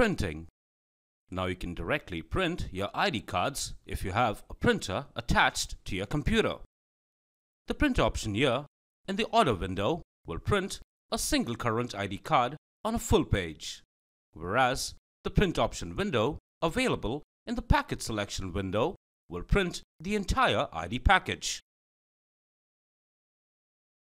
printing. Now you can directly print your ID cards if you have a printer attached to your computer. The print option here in the order window will print a single current ID card on a full page, whereas the print option window available in the packet selection window will print the entire ID package.